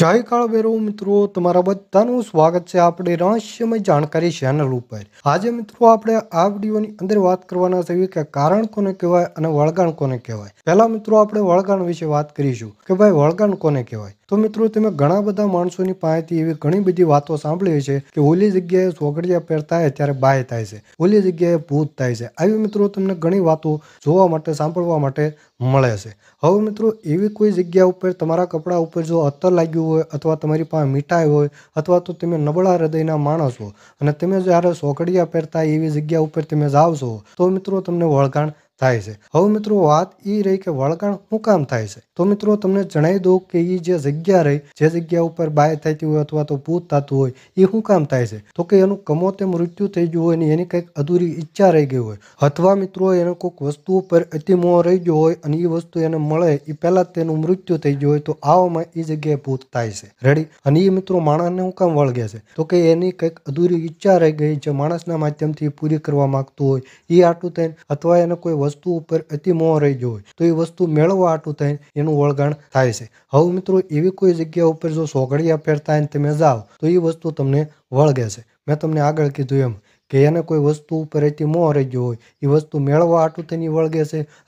જય કાળ વેરો મિત્રો તમારા બધાનું સ્વાગત છે આપણે રહસ્યમય જાણકારી ચેનલ ઉપર આજે મિત્રો આપણે આ વિડીયોની અંદર વાત કરવાના છીએ કે કારણ કોને કહેવાય અને વળગાણ કોને કહેવાય પહેલા મિત્રો આપણે વળગાણ વિશે વાત કરીશું કે ભાઈ વળગાણ કોને કહેવાય તો મિત્રો તમે ઘણા બધા માણસોની પાસેથી એવી ઘણી બધી વાતો સાંભળી છે કે ઓલી જગ્યાએ સોગડિયા પહેરતા હોય ત્યારે બાય થાય છે ઓલી જગ્યાએ ભૂત થાય છે આવી મિત્રો તમને ઘણી વાતો જોવા માટે સાંભળવા માટે મળે છે હવે મિત્રો એવી કોઈ જગ્યા ઉપર તમારા કપડા ઉપર જો અત્તર લાગ્યું હોય અથવા તમારી પાસે મીઠાઈ હોય અથવા તો તમે નબળા હૃદયના માણસ હો અને તમે જ્યારે સોગડિયા પહેરતા એવી જગ્યા ઉપર તમે જાઓ છો તો મિત્રો તમને વળગાણ થાય છે હવે મિત્રો વાત એ રહી કે વળગણ શું કામ થાય છે તો મિત્રો તમને જણાવી દઉં કે એ જે જગ્યા રહી જે જગ્યા ઉપર બાય થતી હોય અથવા તો ભૂત થતું હોય એ શું કામ થાય છે તો કે એનું કમોતે મૃત્યુ થઈ ગયું હોય ને એની કંઈક અધૂરી ઈચ્છા રહી ગઈ હોય અથવા મિત્રો એને કોઈક વસ્તુ ઉપર અતિમોહ રહી ગયો હોય અને એ વસ્તુ એને મળે એ પહેલાં તેનું મૃત્યુ થઈ ગયું હોય તો આવામાં એ જગ્યાએ ભૂત થાય છે રેડી અને એ મિત્રો માણસને શું કામ વળગે છે તો કે એની કંઈક અધૂરી ઈચ્છા રહી ગઈ જે માણસના માધ્યમથી પૂરી કરવા માંગતું હોય એ આટલું થઈને અથવા એને કોઈ વસ્તુ ઉપર અતિ મોહ રહી ગયો હોય તો એ વસ્તુ મેળવવા આટું થઈને એનું વળગાણ થાય છે હવે મિત્રો એવી કોઈ જગ્યા ઉપર જો સોગડિયા પહેરતા તમે જાઓ તો એ વસ્તુ તમને વળગે છે મેં તમને આગળ કીધું એમ કે એને કોઈ વસ્તુ ઉપર રહેતી મોહ રહી ગયો હોય એ વસ્તુ મેળવવા આટું તેની વળગે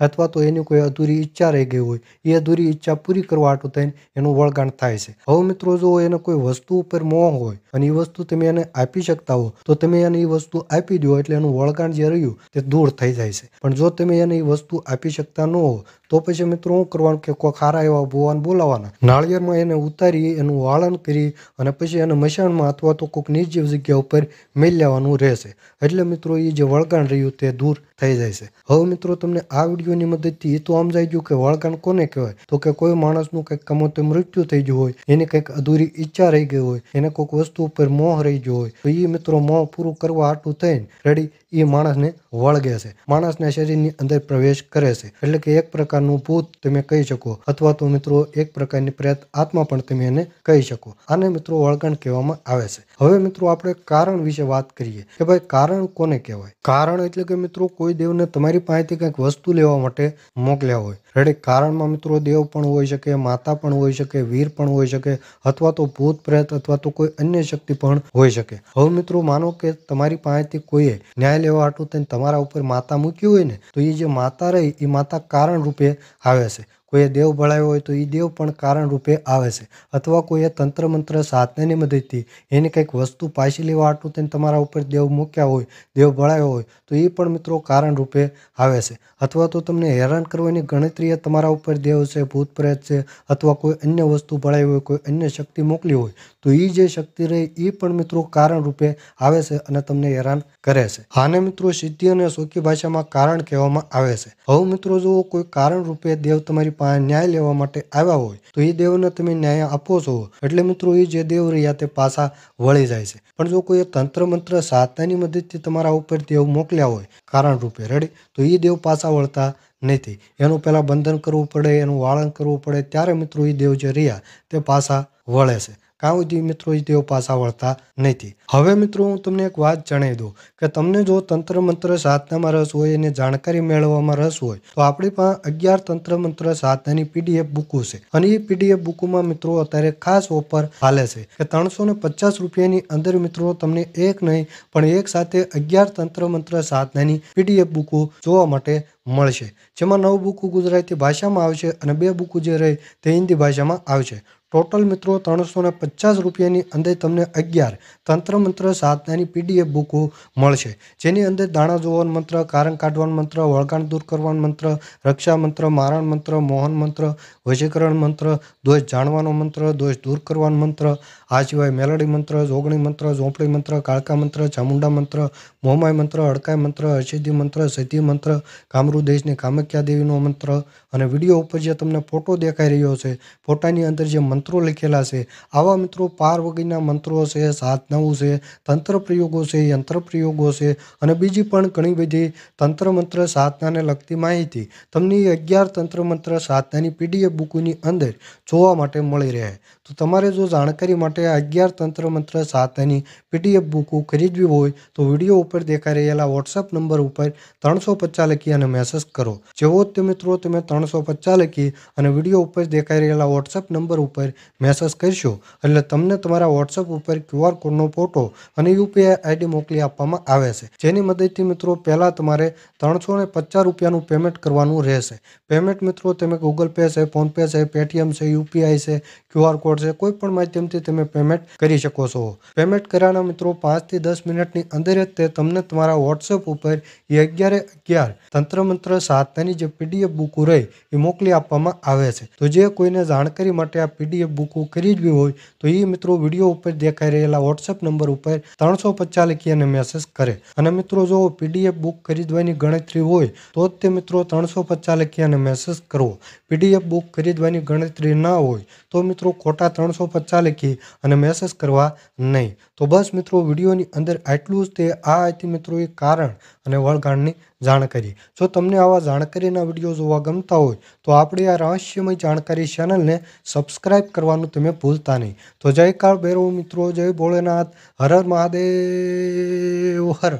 અથવા તો એની કોઈ અધૂરી ઈચ્છા રહી ગઈ હોય એ અધૂરી ઈચ્છા પૂરી કરવા આટું થઈને એનું વળગાણ થાય છે હવે મિત્રો જો એને કોઈ વસ્તુ ઉપર મોહ હોય અને એ વસ્તુ તમે એને આપી શકતા હો તો તમે એને એ વસ્તુ આપી દો એટલે એનું વળગાણ જે રહ્યું તે દૂર થઈ જાય છે પણ જો તમે એને એ વસ્તુ આપી શકતા ન હો તો પછી મિત્રો શું કરવાનું કે કોઈ ખારા એવા ભુવાન બોલાવવાના નાળિયેરમાં એને ઉતારી એનું વાળન કરી અને પછી એને મશાનમાં અથવા તો કોઈક નિર્જીવ જગ્યા ઉપર મેળ લેવાનું રહેશે એટલે મિત્રો એ જે વળગાણ રહ્યું તે દૂર થઈ જાય છે હવે મિત્રો તમને આ વિડીયોની મદદથી એ તો આમ ગયું કે વળગાણ કોને કહેવાય તો કે કોઈ માણસનું કંઈક કમોતે મૃત્યુ થઈ ગયું હોય એને કંઈક અધૂરી ઈચ્છા રહી ગઈ હોય એને કોઈક વસ્તુ ઉપર મોહ રહી ગયો હોય તો એ મિત્રો મોહ પૂરું કરવા આટલું થઈને રેડી એ માણસને વળગે છે માણસના શરીરની અંદર પ્રવેશ કરે છે એટલે કે એક પ્રકાર પ્રકારનું ભૂત તમે કહી શકો અથવા તો મિત્રો એક પ્રકારની પ્રેત આત્મા પણ તમે એને કહી શકો આને મિત્રો વળગણ કહેવામાં આવે છે હવે મિત્રો આપણે કારણ વિશે વાત કરીએ કે ભાઈ કારણ કોને કહેવાય કારણ એટલે કે મિત્રો કોઈ દેવને તમારી પાસેથી કંઈક વસ્તુ લેવા માટે મોકલ્યા હોય એટલે કારણમાં મિત્રો દેવ પણ હોઈ શકે માતા પણ હોઈ શકે વીર પણ હોઈ શકે અથવા તો ભૂત પ્રેત અથવા તો કોઈ અન્ય શક્તિ પણ હોઈ શકે હવે મિત્રો માનો કે તમારી પાસેથી કોઈએ ન્યાય લેવા હાટું તેને તમારા ઉપર માતા મૂકી હોય ને તો એ જે માતા રહી એ માતા કારણ રૂપે આવે છે કોઈએ દેવ ભળાયો હોય તો એ દેવ પણ કારણરૂપે આવે છે અથવા કોઈએ તંત્ર મંત્ર સાધનાની મદદથી એની કંઈક વસ્તુ પાછી લેવા હાટું તેને તમારા ઉપર દેવ મૂક્યા હોય દેવ ભળાયો હોય તો એ પણ મિત્રો કારણરૂપે આવે છે અથવા તો તમને હેરાન કરવાની ગણતરીએ તમારા ઉપર દેવ છે ભૂત પ્રેત છે અથવા કોઈ અન્ય વસ્તુ ભળાવી હોય કોઈ અન્ય શક્તિ મોકલી હોય તો એ જે શક્તિ રહે એ પણ મિત્રો કારણરૂપે આવે છે અને તમને હેરાન કરે છે આને મિત્રો સિદ્ધિ અને સોખી ભાષામાં કારણ કહેવામાં આવે છે હવે મિત્રો જો કોઈ કારણરૂપે દેવ તમારી ન્યાય લેવા માટે આવ્યા હોય તો એ દેવને તમે ન્યાય આપો છો એટલે મિત્રો એ જે દેવ રહ્યા તે પાછા વળી જાય છે પણ જો કોઈ તંત્ર મંત્ર સાધનાની મદદથી તમારા ઉપર દેવ મોકલ્યા હોય કારણ રૂપે રેડી તો એ દેવ પાછા વળતા નથી એનું પહેલાં બંધન કરવું પડે એનું વાળન કરવું પડે ત્યારે મિત્રો એ દેવ જે રહ્યા તે પાછા વળે છે કાં સુધી મિત્રો તેઓ પાછા વળતા નથી હવે મિત્રો હું તમને એક વાત જણાવી દઉં કે તમને જો તંત્ર મંત્ર સાધનામાં રસ હોય અને જાણકારી મેળવવામાં રસ હોય તો આપણી પાસે અગિયાર તંત્ર મંત્ર સાધનાની પીડીએફ બુકો છે અને એ પીડીએફ બુકોમાં મિત્રો અત્યારે ખાસ ઓફર હાલે છે કે ત્રણસો પચાસ રૂપિયાની અંદર મિત્રો તમને એક નહીં પણ એક સાથે અગિયાર તંત્ર મંત્ર સાધનાની પીડીએફ બુકો જોવા માટે મળશે જેમાં નવ બુકો ગુજરાતી ભાષામાં આવશે અને બે બુકો જે રહે તે હિન્દી ભાષામાં આવશે ટોટલ મિત્રો ત્રણસો ને પચાસ રૂપિયાની અંદર તમને અગિયાર તંત્ર મંત્ર સાધનાની પીડીએફ બુકો મળશે જેની અંદર દાણા જોવાન મંત્ર કારણ કાઢવાન મંત્ર વળગાણ દૂર કરવાન મંત્ર રક્ષા મંત્ર મારણ મંત્ર મોહન મંત્ર વશીકરણ મંત્ર દોષ જાણવાનો મંત્ર દોષ દૂર કરવાનો મંત્ર આ સિવાય મેલડી મંત્ર જોગણી મંત્ર ઝોંપડી મંત્ર કાળકા મંત્ર ચામુંડા મંત્ર મોમાય મંત્ર અડકાય મંત્ર અસિદ્ધિ મંત્ર સિદ્ધિ મંત્ર કામરૂ દેશની કામખ્યા દેવીનો મંત્ર અને વિડીયો ઉપર જે તમને ફોટો દેખાઈ રહ્યો છે ફોટાની અંદર જે મંત્રો લખેલા છે આવા મિત્રો પાર વગેરેના મંત્રો છે સાધનાઓ છે તંત્ર પ્રયોગો છે યંત્ર પ્રયોગો છે અને બીજી પણ ઘણી બધી તંત્ર મંત્ર સાધનાને લગતી માહિતી તમને અગિયાર તંત્ર મંત્ર સાધનાની પીડીએફ બુકની અંદર જોવા માટે મળી રહે તો તમારે જો જાણકારી માટે માટે અગિયાર તંત્ર મંત્ર સાથેની પીડીએફ બુકો ખરીદવી હોય તો વિડીયો ઉપર દેખાઈ રહેલા વોટ્સઅપ નંબર ઉપર ત્રણસો પચાસ લખી અને મેસેજ કરો જેવો તે મિત્રો તમે ત્રણસો પચાસ લખી અને વિડીયો ઉપર દેખાઈ રહેલા વોટ્સએપ નંબર ઉપર મેસેજ કરશો એટલે તમને તમારા વોટ્સઅપ ઉપર ક્યુઆર કોડનો ફોટો અને યુપીઆઈ આઈડી મોકલી આપવામાં આવે છે જેની મદદથી મિત્રો પહેલાં તમારે ત્રણસો ને પચાસ રૂપિયાનું પેમેન્ટ કરવાનું રહેશે પેમેન્ટ મિત્રો તમે ગૂગલ પે છે ફોનપે છે પેટીએમ છે યુપીઆઈ છે ક્યુઆર કોડ છે કોઈ પણ માધ્યમથી તમે પેમેન્ટ કરી શકો છો પેમેન્ટ કર્યાના મિત્રો પાંચથી દસ મિનિટની અંદર જ તે તમને તમારા વોટ્સઅપ ઉપર એ અગિયારે અગિયાર તંત્રમંત્ર સાતની જે પીડીએફ બુકો રહી એ મોકલી આપવામાં આવે છે તો જે કોઈને જાણકારી માટે આ પીડીએફ બુકો ખરીદવી હોય તો એ મિત્રો વિડીયો ઉપર દેખાઈ રહેલા વોટ્સએપ નંબર ઉપર ત્રણસો પચાસ લખી અને મેસેજ કરે અને મિત્રો જો પીડીએફ બુક ખરીદવાની ગણતરી હોય તો જ તે મિત્રો ત્રણસો પચાસ લખી અને મેસેજ કરવો પીડીએફ બુક ખરીદવાની ગણતરી ના હોય તો મિત્રો ખોટા ત્રણસો પચાસ લખી અને મેસેજ કરવા નહીં તો બસ મિત્રો વિડીયોની અંદર આટલું જ તે આ હતી મિત્રો એ કારણ અને વળગાણની જાણ જો તમને આવા જાણકારીના વિડીયો જોવા ગમતા હોય તો આપણે આ રહસ્યમય જાણકારી ચેનલને સબસ્ક્રાઇબ કરવાનું તમે ભૂલતા નહીં તો જય કાળ ભૈરવ મિત્રો જય ભોળેનાથ હર હર મહાદેવ હર